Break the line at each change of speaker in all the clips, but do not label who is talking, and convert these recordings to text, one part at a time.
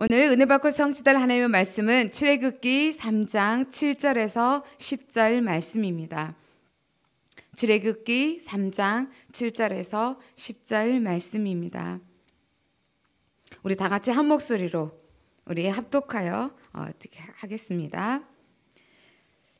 오늘 은혜 받고 성취될 하나님의 말씀은 출애굽기 3장 7절에서 10절 말씀입니다. 출애굽기 3장 7절에서 10절 말씀입니다. 우리 다 같이 한 목소리로 우리 합독하여 어, 어떻게 하겠습니다.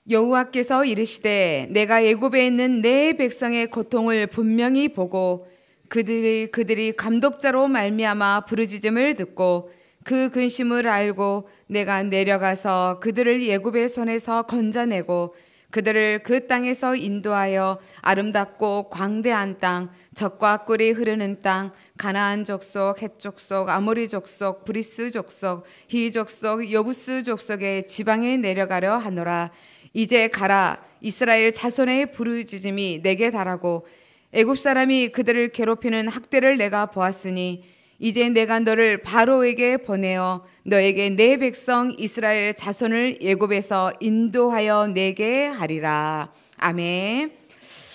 여호와께서 이르시되 내가 예고에 있는 내 백성의 고통을 분명히 보고 그들이 그들이 감독자로 말미암아 부르짖음을 듣고 그 근심을 알고 내가 내려가서 그들을 예굽의 손에서 건져내고 그들을 그 땅에서 인도하여 아름답고 광대한 땅, 적과 꿀이 흐르는 땅, 가나안 족속, 헷 족속, 아모리 족속, 브리스 족속, 히 족속, 여부스 족속의 지방에 내려가려 하노라. 이제 가라. 이스라엘 자손의 부르짖음이 내게 달하고 애굽 사람이 그들을 괴롭히는 학대를 내가 보았으니 이제 내가 너를 바로에게 보내어 너에게 내 백성 이스라엘 자손을 예곱에서 인도하여 내게 하리라. 아멘.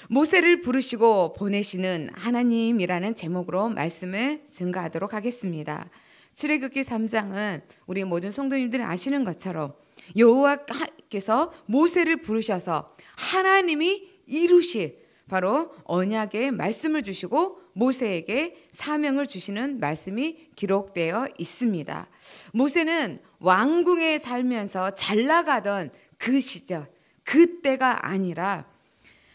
모세를 부르시고 보내시는 하나님이라는 제목으로 말씀을 증가하도록 하겠습니다. 출애굽기 3장은 우리 모든 성도님들이 아시는 것처럼 여호와께서 모세를 부르셔서 하나님이 이루실 바로 언약의 말씀을 주시고 모세에게 사명을 주시는 말씀이 기록되어 있습니다. 모세는 왕궁에 살면서 잘 나가던 그 시절, 그때가 아니라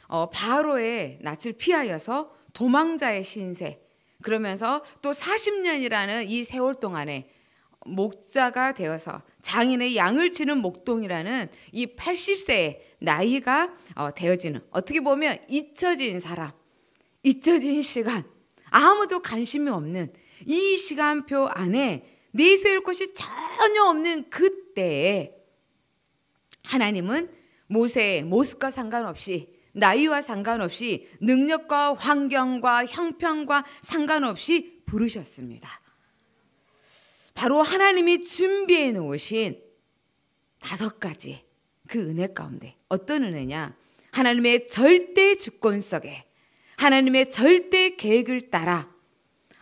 어, 바로의 낯을 피하여서 도망자의 신세, 그러면서 또 40년이라는 이 세월 동안에 목자가 되어서 장인의 양을 치는 목동이라는 이 80세의 나이가 어, 되어지는 어떻게 보면 잊혀진 사람 잊혀진 시간, 아무도 관심이 없는 이 시간표 안에 내세울 것이 전혀 없는 그때에 하나님은 모세의 모습과 상관없이 나이와 상관없이 능력과 환경과 형편과 상관없이 부르셨습니다. 바로 하나님이 준비해 놓으신 다섯 가지 그 은혜 가운데 어떤 은혜냐? 하나님의 절대 주권 속에 하나님의 절대 계획을 따라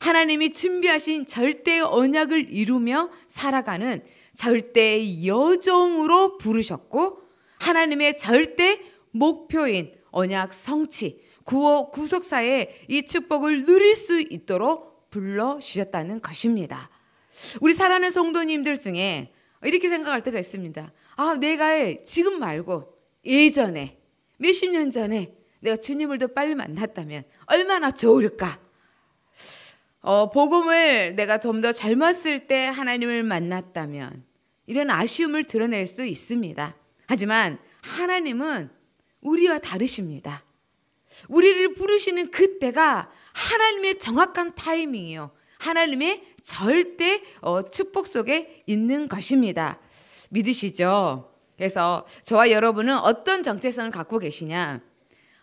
하나님이 준비하신 절대 언약을 이루며 살아가는 절대 여정으로 부르셨고 하나님의 절대 목표인 언약 성취, 구호 구속사에 이 축복을 누릴 수 있도록 불러 주셨다는 것입니다. 우리 사랑하는 성도님들 중에 이렇게 생각할 때가 있습니다. 아, 내가 지금 말고 예전에 몇십 년 전에 내가 주님을 더 빨리 만났다면 얼마나 좋을까? 어, 복음을 내가 좀 더 젊었을 때 하나님을 만났다면 이런 아쉬움을 드러낼 수 있습니다. 하지만 하나님은 우리와 다르십니다. 우리를 부르시는 그때가 하나님의 정확한 타이밍이요. 하나님의 절대 어, 축복 속에 있는 것입니다. 믿으시죠? 그래서 저와 여러분은 어떤 정체성을 갖고 계시냐?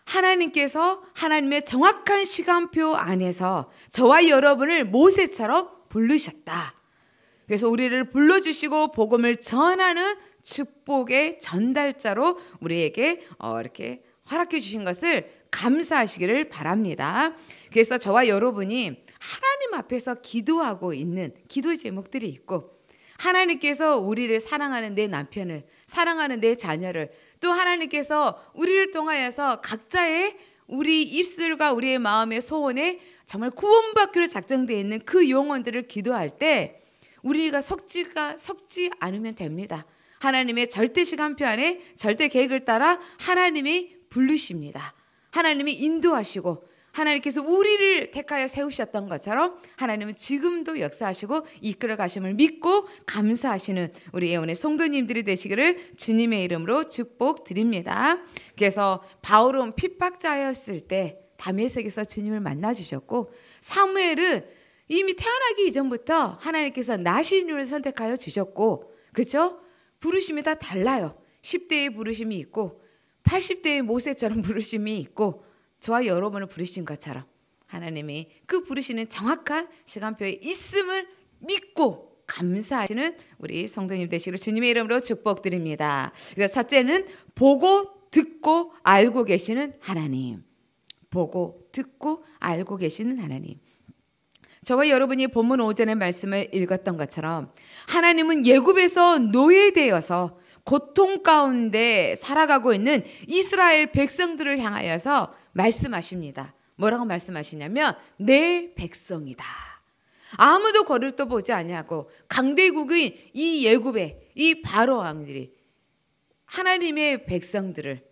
하나님께서 하나님의 정확한 시간표 안에서 저와 여러분을 모세처럼 부르셨다. 그래서 우리를 불러주시고 복음을 전하는 축복의 전달자로 우리에게 어, 이렇게 허락해 주신 것을 감사하시기를 바랍니다. 그래서 저와 여러분이 하나님 앞에서 기도하고 있는 기도의 제목들이 있고 하나님께서 우리를 사랑하는 내 남편을 사랑하는 내 자녀를 또 하나님께서 우리를 통하여서 각자의 우리 입술과 우리의 마음의 소원에 정말 구원받기로 작정되어 있는 그 영혼들을 기도할 때 우리가 석지가석지 않으면 됩니다. 하나님의 절대 시간표 안에 절대 계획을 따라 하나님이 부르십니다. 하나님이 인도하시고 하나님께서 우리를 택하여 세우셨던 것처럼 하나님은 지금도 역사하시고 이끌어 가심을 믿고 감사하시는 우리 예원의 성도님들이 되시기를 주님의 이름으로 축복드립니다. 그래서 바울은 핍박자였을 때 담에색에서 주님을 만나 주셨고 사무엘은 이미 태어나기 이전부터 하나님께서 나신을 선택하여 주셨고 그렇죠? 부르심이 다 달라요. 10대의 부르심이 있고 80대의 모세처럼 부르심이 있고 저와 여러분을 부르신 것처럼 하나님이 그 부르시는 정확한 시간표에 있음을 믿고 감사하시는 우리 성도님 되시기를 주님의 이름으로 축복드립니다. 그래서 첫째는 보고 듣고 알고 계시는 하나님. 보고 듣고 알고 계시는 하나님. 저와 여러분이 본문 오전의 말씀을 읽었던 것처럼 하나님은 예굽에서 노예되어서 고통 가운데 살아가고 있는 이스라엘 백성들을 향하여서 말씀하십니다. 뭐라고 말씀하시냐면 내 백성이다. 아무도 거를 떠보지 아니하고 강대국인 이 예굽의 이 바로 왕들이 하나님의 백성들을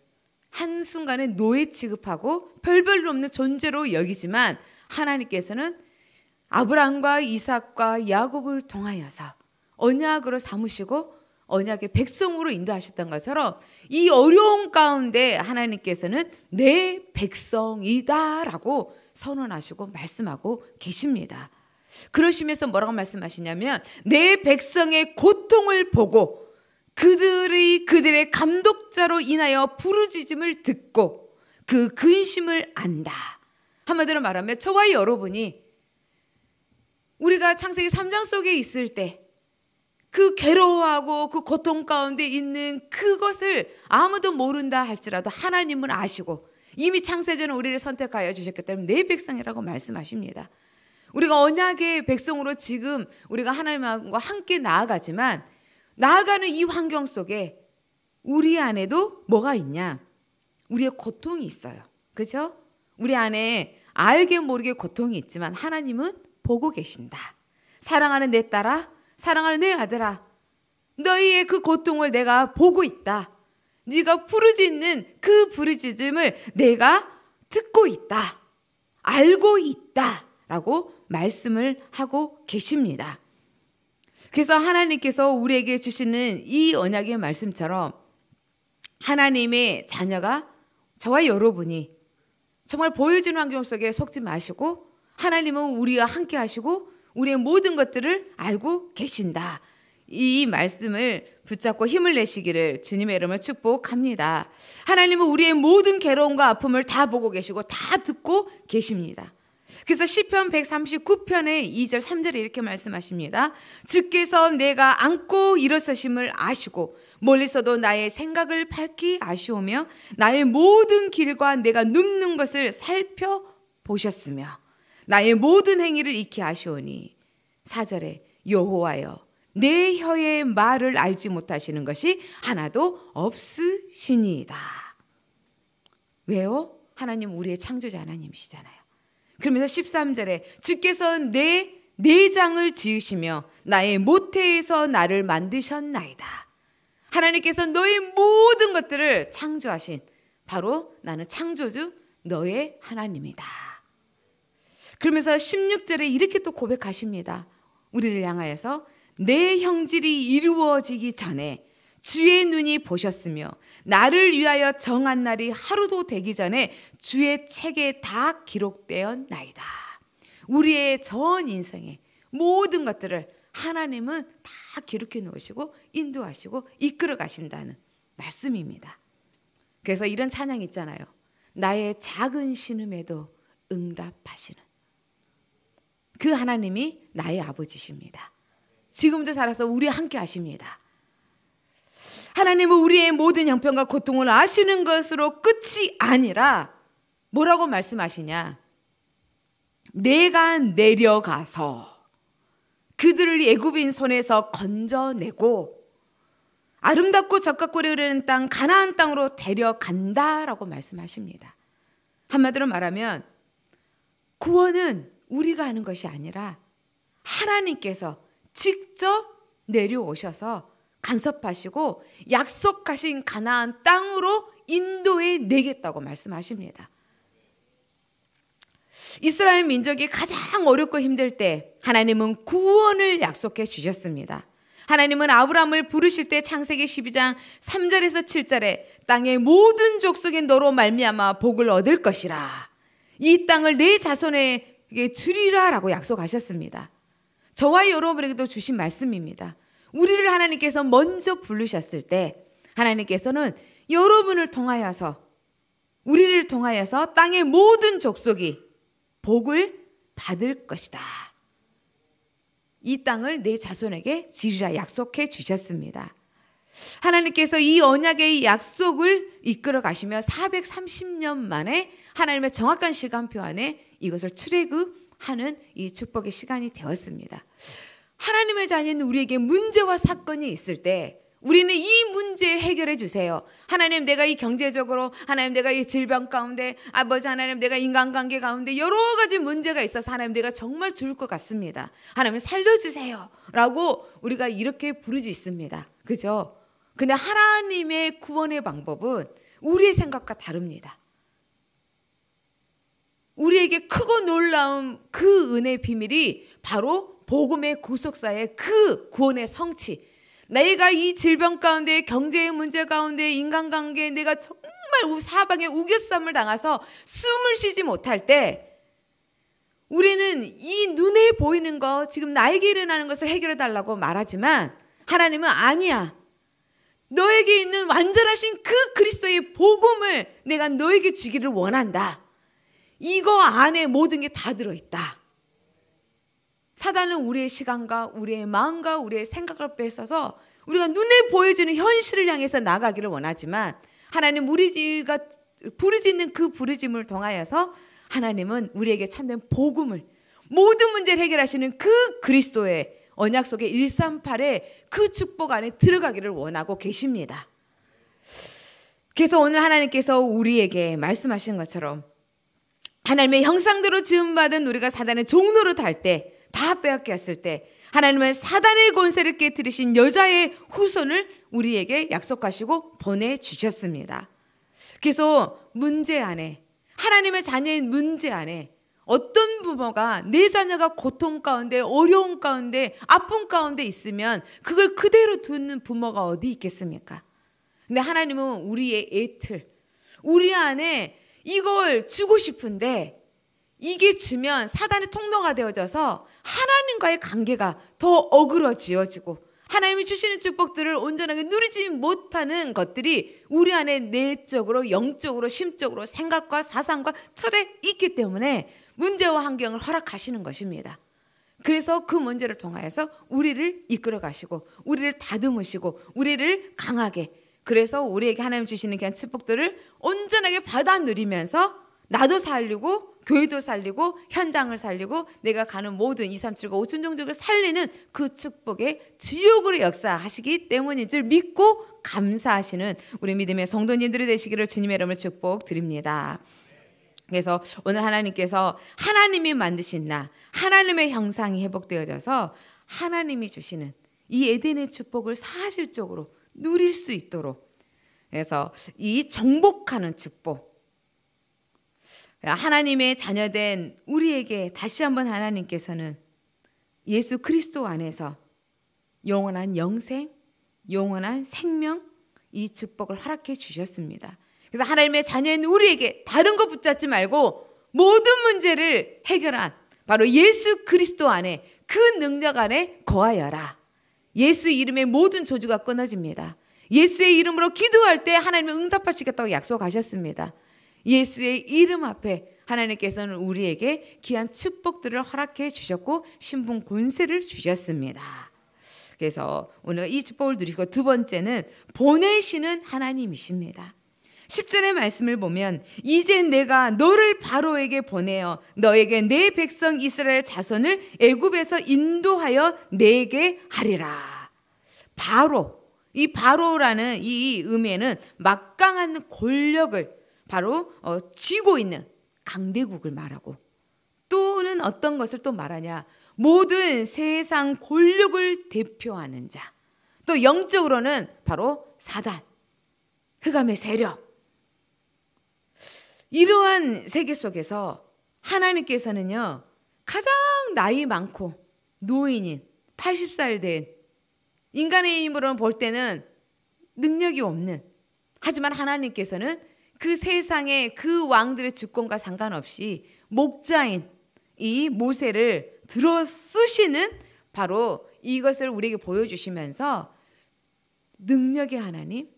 한순간에 노예 취급하고 별별로 없는 존재로 여기지만 하나님께서는 아브라함과 이삭과 야곱을 통하여서 언약으로 삼으시고 언약의 백성으로 인도하셨던 것처럼 이 어려운 가운데 하나님께서는 내 백성이다라고 선언하시고 말씀하고 계십니다. 그러시면서 뭐라고 말씀하시냐면 내 백성의 고통을 보고 그들의 그들의 감독자로 인하여 부르짖음을 듣고 그 근심을 안다. 한마디로 말하면 저와 여러분이 우리가 창세기 3장 속에 있을 때그 괴로워하고 그 고통 가운데 있는 그것을 아무도 모른다 할지라도 하나님은 아시고 이미 창세전에 우리를 선택하여 주셨기 때문에 내 백성이라고 말씀하십니다. 우리가 언약의 백성으로 지금 우리가 하나님과 함께 나아가지만 나아가는 이 환경 속에 우리 안에도 뭐가 있냐? 우리의 고통이 있어요. 그죠? 우리 안에 알게 모르게 고통이 있지만 하나님은 보고 계신다. 사랑하는 내 따라 사랑하는 내 아들아, 너희의 그 고통을 내가 보고 있다. 네가 부르짖는 그 부르짖음을 내가 듣고 있다. 알고 있다. 라고 말씀을 하고 계십니다. 그래서 하나님께서 우리에게 주시는 이 언약의 말씀처럼 하나님의 자녀가 저와 여러분이 정말 보여지는 환경 속에 속지 마시고 하나님은 우리와 함께 하시고 우리의 모든 것들을 알고 계신다. 이 말씀을 붙잡고 힘을 내시기를 주님의 이름을 축복합니다. 하나님은 우리의 모든 괴로움과 아픔을 다 보고 계시고 다 듣고 계십니다. 그래서 시편 139편의 2절 3절에 이렇게 말씀하십니다. 주께서 내가 안고 일어서심을 아시고 멀리서도 나의 생각을 밝히 아시오며 나의 모든 길과 내가 눕는 것을 살펴 보셨으며 나의 모든 행위를 익히 아시오니 사절에 여호와여 내 혀의 말을 알지 못하시는 것이 하나도 없으시니이다. 왜요? 하나님 우리의 창조자 하나님이시잖아요. 그러면서 13절에 주께서 내 내장을 지으시며 나의 모태에서 나를 만드셨나이다. 하나님께서 너의 모든 것들을 창조하신 바로 나는 창조주 너의 하나님이다. 그러면서 16절에 이렇게 또 고백하십니다. 우리를 향하여서 내 형질이 이루어지기 전에 주의 눈이 보셨으며 나를 위하여 정한 날이 하루도 되기 전에 주의 책에 다 기록되었나이다. 우리의 전 인생의 모든 것들을 하나님은 다 기록해 놓으시고 인도하시고 이끌어 가신다는 말씀입니다. 그래서 이런 찬양 있잖아요. 나의 작은 신음에도 응답하시는 그 하나님이 나의 아버지십니다. 지금도 살아서 우리 함께 하십니다. 하나님은 우리의 모든 형편과 고통을 아시는 것으로 끝이 아니라 뭐라고 말씀하시냐? 내가 내려가서 그들을 애굽인 손에서 건져내고 아름답고 적합고리 흐르는 땅 가나안 땅으로 데려간다라고 말씀하십니다. 한마디로 말하면 구원은 우리가 하는 것이 아니라 하나님께서 직접 내려오셔서 간섭하시고 약속하신 가나안 땅으로 인도해 내겠다고 말씀하십니다. 이스라엘 민족이 가장 어렵고 힘들 때 하나님은 구원을 약속해 주셨습니다. 하나님은 아브라함을 부르실 때 창세기 12장 3절에서 7절에 땅의 모든 족속인 너로 말미암아 복을 얻을 것이라. 이 땅을 내 자손의 이게 주리라라고 약속하셨습니다. 저와 여러분에게도 주신 말씀입니다. 우리를 하나님께서 먼저 부르셨을 때 하나님께서는 여러분을 통하여서 우리를 통하여서 땅의 모든 족속이 복을 받을 것이다. 이 땅을 내 자손에게 주리라 약속해 주셨습니다. 하나님께서 이 언약의 약속을 이끌어 가시며 430년 만에 하나님의 정확한 시간표 안에 이것을 출애굽하는 이 축복의 시간이 되었습니다. 하나님의 자녀는 우리에게 문제와 사건이 있을 때 우리는 이 문제 해결해 주세요. 하나님 내가 이 경제적으로 하나님 내가 이 질병 가운데 아버지 하나님 내가 인간관계 가운데 여러 가지 문제가 있어서 하나님 내가 정말 죽을 것 같습니다. 하나님 살려주세요. 라고 우리가 이렇게 부르짖습니다. 그죠? 근데 하나님의 구원의 방법은 우리의 생각과 다릅니다. 우리에게 크고 놀라운 그 은혜의 비밀이 바로 복음의 구속사의 그 구원의 성취. 내가 이 질병 가운데 경제의 문제 가운데 인간관계에 내가 정말 사방에 우겨쌈을 당해서 숨을 쉬지 못할 때 우리는 이 눈에 보이는 거 지금 나에게 일어나는 것을 해결해 달라고 말하지만 하나님은 아니야. 너에게 있는 완전하신 그 그리스도의 복음을 내가 너에게 주기를 원한다. 이거 안에 모든 게 다 들어있다. 사단은 우리의 시간과 우리의 마음과 우리의 생각을 뺏어서 우리가 눈에 보여지는 현실을 향해서 나가기를 원하지만 하나님 우리 지가 부르짖는 그부르짖을 통하여서 하나님은 우리에게 참된 복음을 모든 문제를 해결하시는 그 그리스도의 언약 속에 138의 그 축복 안에 들어가기를 원하고 계십니다. 그래서 오늘 하나님께서 우리에게 말씀하신 것처럼 하나님의 형상대로 지음받은 우리가 사단의 종로로 달 때, 다 빼앗겼을 때, 하나님은 사단의 권세를 깨뜨리신 여자의 후손을 우리에게 약속하시고 보내주셨습니다. 그래서 문제 안에, 하나님의 자녀인 문제 안에 어떤 부모가 내 자녀가 고통 가운데, 어려움 가운데, 아픔 가운데 있으면 그걸 그대로 두는 부모가 어디 있겠습니까? 근데 하나님은 우리의 애틀, 우리 안에 이걸 주고 싶은데 이게 주면 사단의 통로가 되어져서 하나님과의 관계가 더 어그러지어지고 하나님이 주시는 축복들을 온전하게 누리지 못하는 것들이 우리 안에 내적으로, 영적으로, 심적으로 생각과 사상과 틀에 있기 때문에 문제와 환경을 허락하시는 것입니다. 그래서 그 문제를 통하여서 우리를 이끌어 가시고 우리를 다듬으시고 우리를 강하게 그래서 우리에게 하나님 주시는 그런 축복들을 온전하게 받아 누리면서 나도 살리고 교회도 살리고 현장을 살리고 내가 가는 모든 2, 3, 7, 9, 5천 종족을 살리는 그 축복의 지옥으로 역사하시기 때문인 줄 믿고 감사하시는 우리 믿음의 성도님들이 되시기를 주님의 이름으로 축복드립니다. 그래서 오늘 하나님께서 하나님이 만드신 나, 하나님의 형상이 회복되어져서 하나님이 주시는 이 에덴의 축복을 사실적으로 누릴 수 있도록 그래서 이 정복하는 축복 하나님의 자녀된 우리에게 다시 한번 하나님께서는 예수 그리스도 안에서 영원한 영생, 영원한 생명 이 축복을 허락해 주셨습니다. 그래서 하나님의 자녀인 우리에게 다른 거 붙잡지 말고 모든 문제를 해결한 바로 예수 그리스도 안에 그 능력 안에 거하여라. 예수 이름의 모든 저주가 끊어집니다. 예수의 이름으로 기도할 때 하나님은 응답하시겠다고 약속하셨습니다. 예수의 이름 앞에 하나님께서는 우리에게 귀한 축복들을 허락해 주셨고 신분 권세를 주셨습니다. 그래서 오늘 이 축복을 누리고 두 번째는 보내시는 하나님이십니다. 10절의 말씀을 보면 이제 내가 너를 바로에게 보내어 너에게 내 백성 이스라엘 자손을 애굽에서 인도하여 내게 하리라. 바로 이 바로라는 이음에는 막강한 권력을 바로 어, 쥐고 있는 강대국을 말하고 또는 어떤 것을 또 말하냐 모든 세상 권력을 대표하는 자 또 영적으로는 바로 사단 흑암의 세력 이러한 세계 속에서 하나님께서는요, 가장 나이 많고 노인인 80살 된 인간의 힘으로볼 때는 능력이 없는 하지만 하나님께서는 그 세상의 그 왕들의 주권과 상관없이 목자인 이 모세를 들어 쓰시는 바로 이것을 우리에게 보여주시면서 능력의 하나님,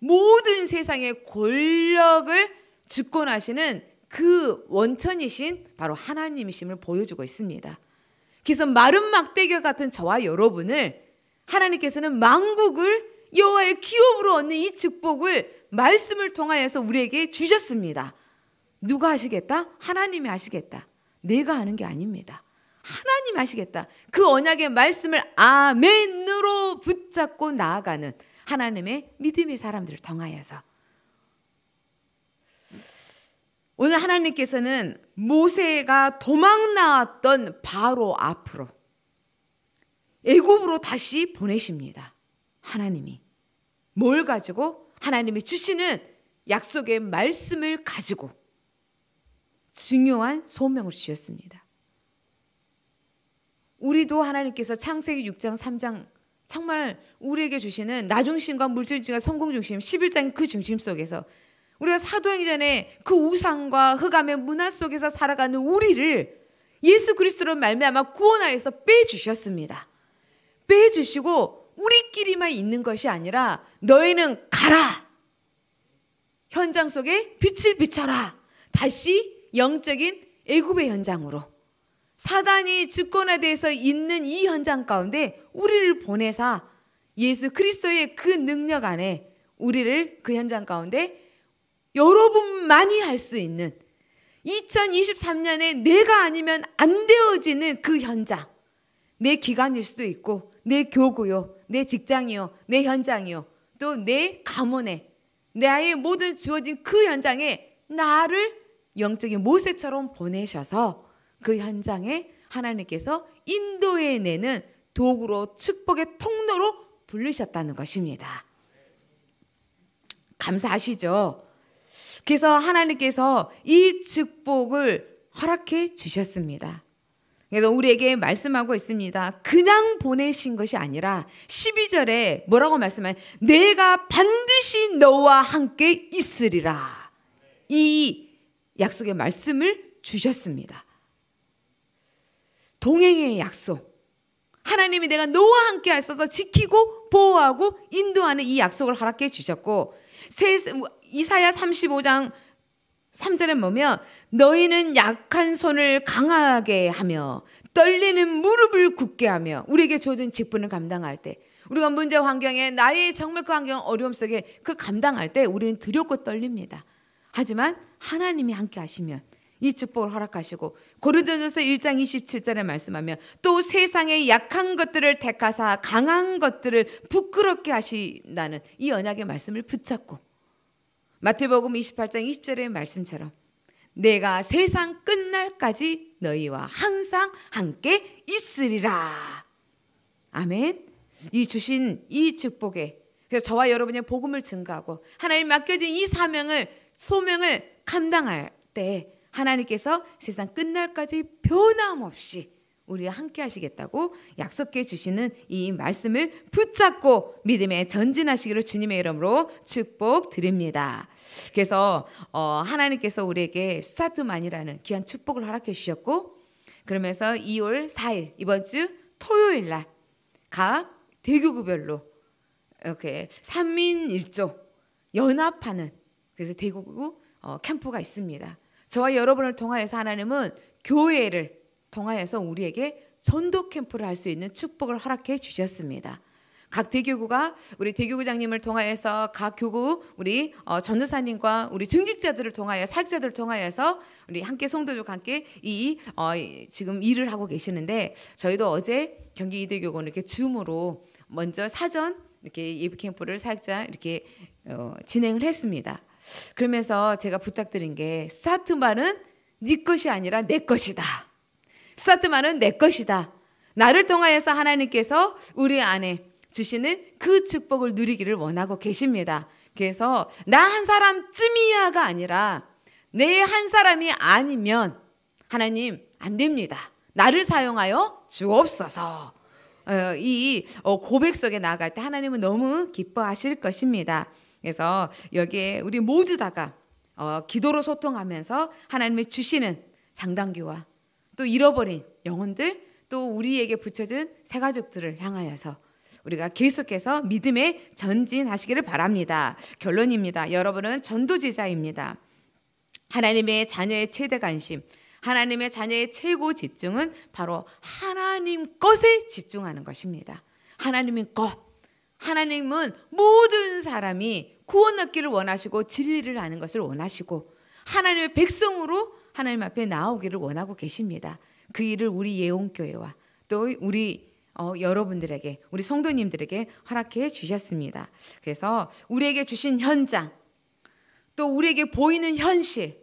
모든 세상의 권력을 집권하시는 그 원천이신 바로 하나님이심을 보여주고 있습니다. 그래서 마른 막대기와 같은 저와 여러분을 하나님께서는 망복을 여호와의 기업으로 얻는 이 축복을 말씀을 통하여서 우리에게 주셨습니다. 누가 하시겠다? 하나님이 하시겠다. 내가 하는 게 아닙니다. 하나님 하시겠다. 그 언약의 말씀을 아멘으로 붙잡고 나아가는 하나님의 믿음의 사람들을 통하여서 오늘 하나님께서는 모세가 도망 나왔던 바로 앞으로 애굽으로 다시 보내십니다. 하나님이 뭘 가지고 하나님이 주시는 약속의 말씀을 가지고 중요한 소명을 주셨습니다. 우리도 하나님께서 창세기 6장 3장 정말 우리에게 주시는 나중심과 물질중과 성공중심 11장의 그 중심 속에서 우리가 사도행전에 그 우상과 흑암의 문화 속에서 살아가는 우리를 예수 그리스도로 말미암아 구원하여서 빼주셨습니다. 빼주시고 우리끼리만 있는 것이 아니라 너희는 가라. 현장 속에 빛을 비춰라. 다시 영적인 애굽의 현장으로 사단이 집권화돼서 있는 이 현장 가운데 우리를 보내사 예수 그리스도의 그 능력 안에 우리를 그 현장 가운데 여러분만이 할 수 있는 2023년에 내가 아니면 안 되어지는 그 현장. 내 기관일 수도 있고, 내 교구요, 내 직장이요, 내 현장이요, 또 내 가문에, 내 아이의 모든 주어진 그 현장에 나를 영적인 모세처럼 보내셔서 그 현장에 하나님께서 인도해내는 도구로 축복의 통로로 부르셨다는 것입니다. 감사하시죠? 그래서 하나님께서 이 축복을 허락해 주셨습니다. 그래서 우리에게 말씀하고 있습니다. 그냥 보내신 것이 아니라 12절에 뭐라고 말씀하냐? 내가 반드시 너와 함께 있으리라. 이 약속의 말씀을 주셨습니다. 동행의 약속. 하나님이 내가 너와 함께 하셔서 지키고 보호하고 인도하는 이 약속을 허락해 주셨고 세, 이사야 35장 3절에 보면 너희는 약한 손을 강하게 하며 떨리는 무릎을 굳게 하며 우리에게 주어진 직분을 감당할 때 우리가 문제 환경에 나의 정말 그 환경 어려움 속에 그 감당할 때 우리는 두렵고 떨립니다. 하지만 하나님이 함께 하시면 이 축복을 허락하시고 고린도전서 1장 27절에 말씀하면 또 세상의 약한 것들을 택하사 강한 것들을 부끄럽게 하신다는 이 언약의 말씀을 붙잡고 마태복음 28장 20절의 말씀처럼 내가 세상 끝날까지 너희와 항상 함께 있으리라. 아멘. 이 주신 이 축복에 그래서 저와 여러분의 복음을 증가하고 하나님 맡겨진 이 사명을 소명을 감당할 때 하나님께서 세상 끝날까지 변함없이 우리와 함께 하시겠다고 약속해 주시는 이 말씀을 붙잡고 믿음에 전진하시기를 주님의 이름으로 축복드립니다. 그래서 어, 하나님께서 우리에게 스타트만이라는 귀한 축복을 허락해 주셨고 그러면서 2월 4일 이번 주 토요일 날 각 대교구별로 이렇게 3인 1조 연합하는 그래서 대구구 어, 캠프가 있습니다. 저와 여러분을 통하여서 하나님은 교회를 통하여서 우리에게 전도 캠프를 할 수 있는 축복을 허락해 주셨습니다. 각 대교구가 우리 대교구장님을 통하여서 각 교구 우리 어, 전도사님과 우리 중직자들을 통하여 사역자들을 통하여서 우리 함께 성도들과 함께 이 어, 지금 일을 하고 계시는데 저희도 어제 경기 이대교구는 이렇게 줌으로 먼저 사전 이렇게 예비 캠프를 사역자 이렇게 어, 진행을 했습니다. 그러면서 제가 부탁드린 게 스타트만은 네 것이 아니라 내 것이다. 스타트만은 내 것이다. 나를 통하여서 하나님께서 우리 안에 주시는 그 축복을 누리기를 원하고 계십니다. 그래서 나 한 사람쯤이야가 아니라 내 한 사람이 아니면 하나님 안 됩니다. 나를 사용하여 주옵소서. 어, 이 어, 고백 속에 나아갈 때 하나님은 너무 기뻐하실 것입니다. 그래서 여기에 우리 모두 다가 어, 기도로 소통하면서 하나님이 주시는 장단기와 또 잃어버린 영혼들 또 우리에게 붙여준 새 가족들을 향하여서 우리가 계속해서 믿음에 전진하시기를 바랍니다. 결론입니다. 여러분은 전도지자입니다. 하나님의 자녀의 최대 관심, 하나님의 자녀의 최고 집중은 바로 하나님 것에 집중하는 것입니다. 하나님의 것. 하나님은 모든 사람이 구원 얻기를 원하시고 진리를 아는 것을 원하시고 하나님의 백성으로 하나님 앞에 나오기를 원하고 계십니다. 그 일을 우리 예원교회와 또 우리 어, 여러분들에게 우리 성도님들에게 허락해 주셨습니다. 그래서 우리에게 주신 현장 또 우리에게 보이는 현실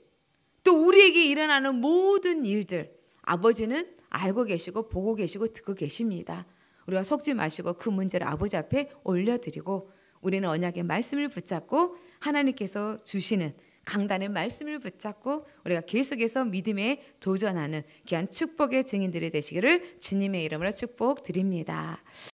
또 우리에게 일어나는 모든 일들 아버지는 알고 계시고 보고 계시고 듣고 계십니다. 우리가 속지 마시고 그 문제를 아버지 앞에 올려드리고 우리는 언약의 말씀을 붙잡고 하나님께서 주시는 강단의 말씀을 붙잡고 우리가 계속해서 믿음에 도전하는 귀한 축복의 증인들이 되시기를 주님의 이름으로 축복드립니다.